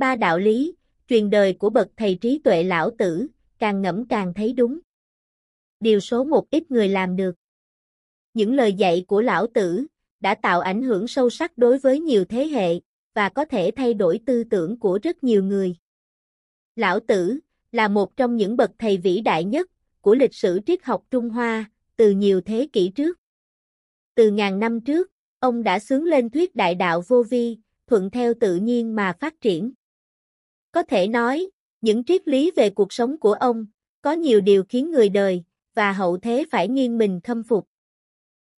Ba đạo lý, truyền đời của bậc thầy trí tuệ lão tử, càng ngẫm càng thấy đúng. Điều số một ít người làm được. Những lời dạy của lão tử đã tạo ảnh hưởng sâu sắc đối với nhiều thế hệ và có thể thay đổi tư tưởng của rất nhiều người. Lão tử là một trong những bậc thầy vĩ đại nhất của lịch sử triết học Trung Hoa từ nhiều thế kỷ trước. Từ ngàn năm trước, ông đã xướng lên thuyết đại đạo vô vi, thuận theo tự nhiên mà phát triển. Có thể nói, những triết lý về cuộc sống của ông có nhiều điều khiến người đời và hậu thế phải nghiêng mình khâm phục.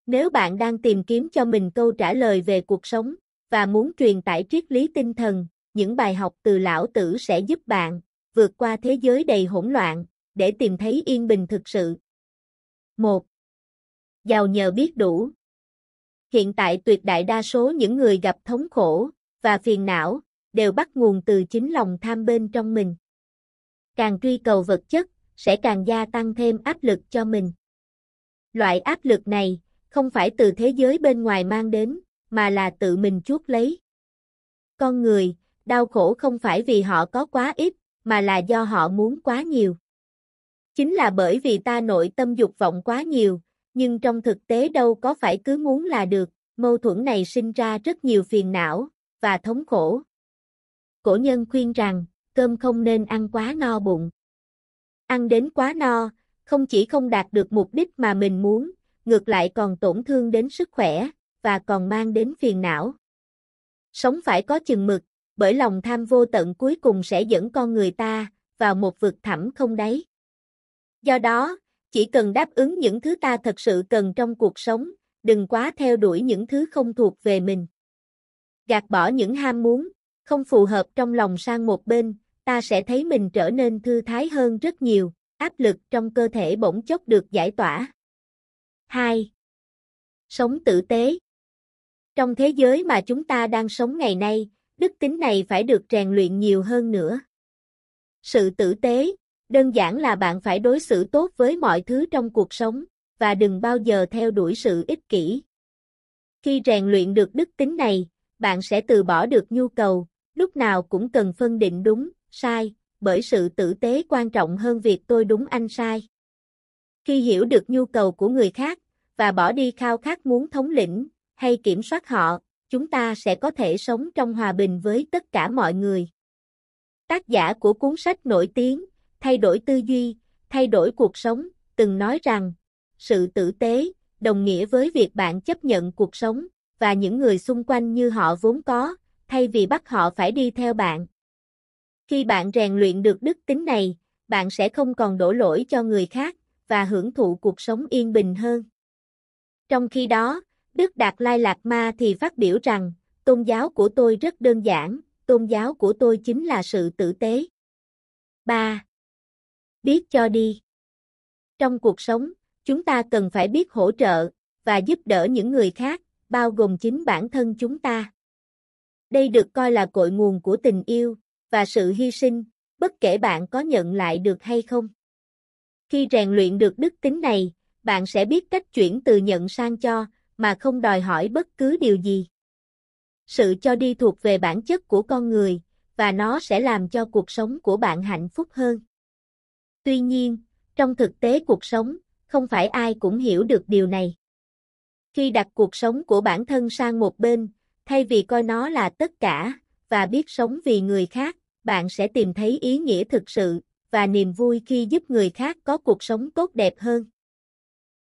Nếu bạn đang tìm kiếm cho mình câu trả lời về cuộc sống và muốn truyền tải triết lý tinh thần, những bài học từ lão tử sẽ giúp bạn vượt qua thế giới đầy hỗn loạn để tìm thấy yên bình thực sự. 1. Giàu nhờ biết đủ. Hiện tại tuyệt đại đa số những người gặp thống khổ và phiền não đều bắt nguồn từ chính lòng tham bên trong mình. Càng truy cầu vật chất, sẽ càng gia tăng thêm áp lực cho mình. Loại áp lực này, không phải từ thế giới bên ngoài mang đến, mà là tự mình chuốc lấy. Con người, đau khổ không phải vì họ có quá ít, mà là do họ muốn quá nhiều. Chính là bởi vì ta nội tâm dục vọng quá nhiều, nhưng trong thực tế đâu có phải cứ muốn là được, mâu thuẫn này sinh ra rất nhiều phiền não và thống khổ cổ nhân khuyên rằng, cơm không nên ăn quá no bụng. Ăn đến quá no, không chỉ không đạt được mục đích mà mình muốn, ngược lại còn tổn thương đến sức khỏe, và còn mang đến phiền não. Sống phải có chừng mực, bởi lòng tham vô tận cuối cùng sẽ dẫn con người ta vào một vực thẳm không đáy. Do đó, chỉ cần đáp ứng những thứ ta thật sự cần trong cuộc sống, đừng quá theo đuổi những thứ không thuộc về mình. Gạt bỏ những ham muốn, không phù hợp trong lòng sang một bên, ta sẽ thấy mình trở nên thư thái hơn rất nhiều, áp lực trong cơ thể bỗng chốc được giải tỏa. 2. Sống tử tế Trong thế giới mà chúng ta đang sống ngày nay, đức tính này phải được rèn luyện nhiều hơn nữa. Sự tử tế, đơn giản là bạn phải đối xử tốt với mọi thứ trong cuộc sống, và đừng bao giờ theo đuổi sự ích kỷ. Khi rèn luyện được đức tính này, bạn sẽ từ bỏ được nhu cầu, lúc nào cũng cần phân định đúng, sai, bởi sự tử tế quan trọng hơn việc tôi đúng anh sai. Khi hiểu được nhu cầu của người khác, và bỏ đi khao khát muốn thống lĩnh, hay kiểm soát họ, chúng ta sẽ có thể sống trong hòa bình với tất cả mọi người. Tác giả của cuốn sách nổi tiếng, Thay đổi tư duy, thay đổi cuộc sống, từng nói rằng, sự tử tế, đồng nghĩa với việc bạn chấp nhận cuộc sống, và những người xung quanh như họ vốn có, thay vì bắt họ phải đi theo bạn. Khi bạn rèn luyện được đức tính này, bạn sẽ không còn đổ lỗi cho người khác và hưởng thụ cuộc sống yên bình hơn. Trong khi đó, Đức Đạt Lai Lạt Ma thì phát biểu rằng, tôn giáo của tôi rất đơn giản, tôn giáo của tôi chính là sự tử tế. 3. Biết cho đi. Trong cuộc sống, chúng ta cần phải biết hỗ trợ và giúp đỡ những người khác, bao gồm chính bản thân chúng ta. Đây được coi là cội nguồn của tình yêu, và sự hy sinh, bất kể bạn có nhận lại được hay không. Khi rèn luyện được đức tính này, bạn sẽ biết cách chuyển từ nhận sang cho, mà không đòi hỏi bất cứ điều gì. Sự cho đi thuộc về bản chất của con người, và nó sẽ làm cho cuộc sống của bạn hạnh phúc hơn. Tuy nhiên, trong thực tế cuộc sống, không phải ai cũng hiểu được điều này. Khi đặt cuộc sống của bản thân sang một bên, Thay vì coi nó là tất cả, và biết sống vì người khác, bạn sẽ tìm thấy ý nghĩa thực sự, và niềm vui khi giúp người khác có cuộc sống tốt đẹp hơn.